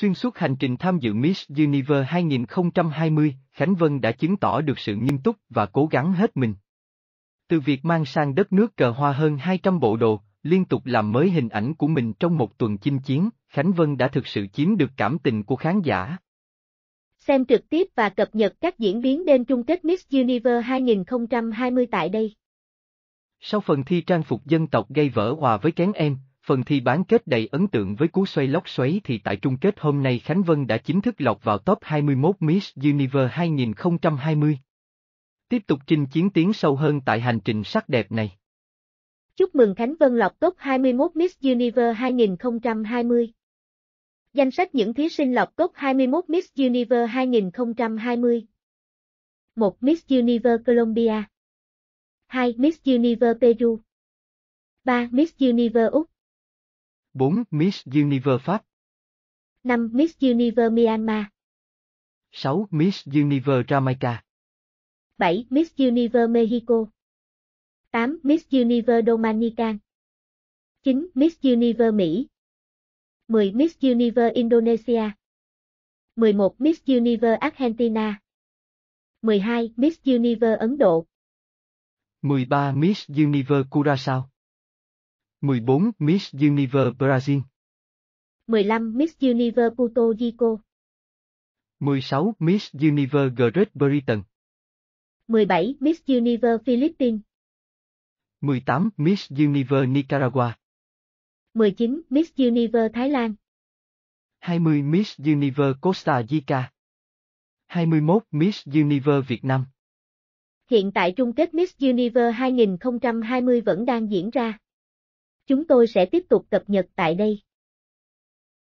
Xuyên suốt hành trình tham dự Miss Universe 2020, Khánh Vân đã chứng tỏ được sự nghiêm túc và cố gắng hết mình. Từ việc mang sang đất nước cờ hoa hơn 200 bộ đồ, liên tục làm mới hình ảnh của mình trong một tuần chinh chiến, Khánh Vân đã thực sự chiếm được cảm tình của khán giả. Xem trực tiếp và cập nhật các diễn biến đêm chung kết Miss Universe 2020 tại đây. Sau phần thi trang phục dân tộc gây vỡ hòa với kén em, Phần thi bán kết đầy ấn tượng với cú xoay lóc xoáy thì tại chung kết hôm nay Khánh Vân đã chính thức lọt vào top 21 Miss Universe 2020. Tiếp tục chinh chiến tiến sâu hơn tại hành trình sắc đẹp này. Chúc mừng Khánh Vân lọt top 21 Miss Universe 2020. Danh sách những thí sinh lọt top 21 Miss Universe 2020. 1. Miss Universe Colombia 2. Miss Universe Peru 3. Miss Universe Úc 4. Miss Universe Pháp 5. Miss Universe Myanmar 6. Miss Universe Jamaica 7. Miss Universe Mexico 8. Miss Universe Dominican 9. Miss Universe Mỹ 10. Miss Universe Indonesia 11. Miss Universe Argentina 12. Miss Universe Ấn Độ 13. Miss Universe Curaçao 14 Miss Universe Brazil 15 Miss Universe Puerto Rico 16 Miss Universe Great Britain 17 Miss Universe Philippines 18 Miss Universe Nicaragua 19 Miss Universe Thái Lan 20 Miss Universe Costa Rica 21 Miss Universe Việt Nam Hiện tại chung kết Miss Universe 2020 vẫn đang diễn ra. Chúng tôi sẽ tiếp tục cập nhật tại đây.